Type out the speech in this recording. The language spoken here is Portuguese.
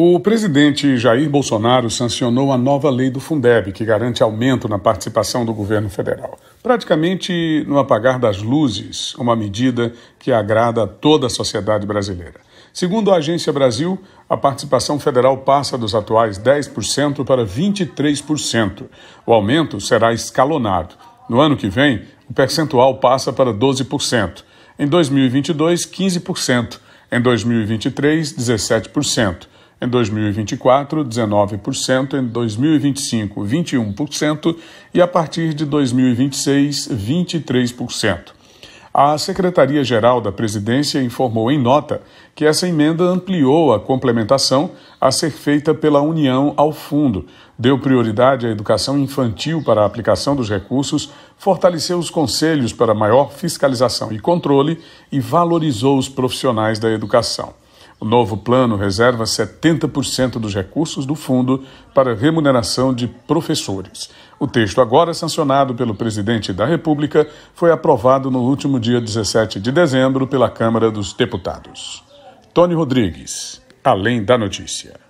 O presidente Jair Bolsonaro sancionou a nova lei do Fundeb, que garante aumento na participação do governo federal. Praticamente no apagar das luzes, uma medida que agrada a toda a sociedade brasileira. Segundo a Agência Brasil, a participação federal passa dos atuais 10% para 23%. O aumento será escalonado. No ano que vem, o percentual passa para 12%. Em 2022, 15%. Em 2023, 17% em 2024, 19%, em 2025, 21% e a partir de 2026, 23%. A Secretaria-Geral da Presidência informou em nota que essa emenda ampliou a complementação a ser feita pela União ao fundo, deu prioridade à educação infantil para a aplicação dos recursos, fortaleceu os conselhos para maior fiscalização e controle e valorizou os profissionais da educação. O novo plano reserva 70% dos recursos do fundo para remuneração de professores. O texto, agora sancionado pelo presidente da República, foi aprovado no último dia 17 de dezembro pela Câmara dos Deputados. Tony Rodrigues, além da notícia.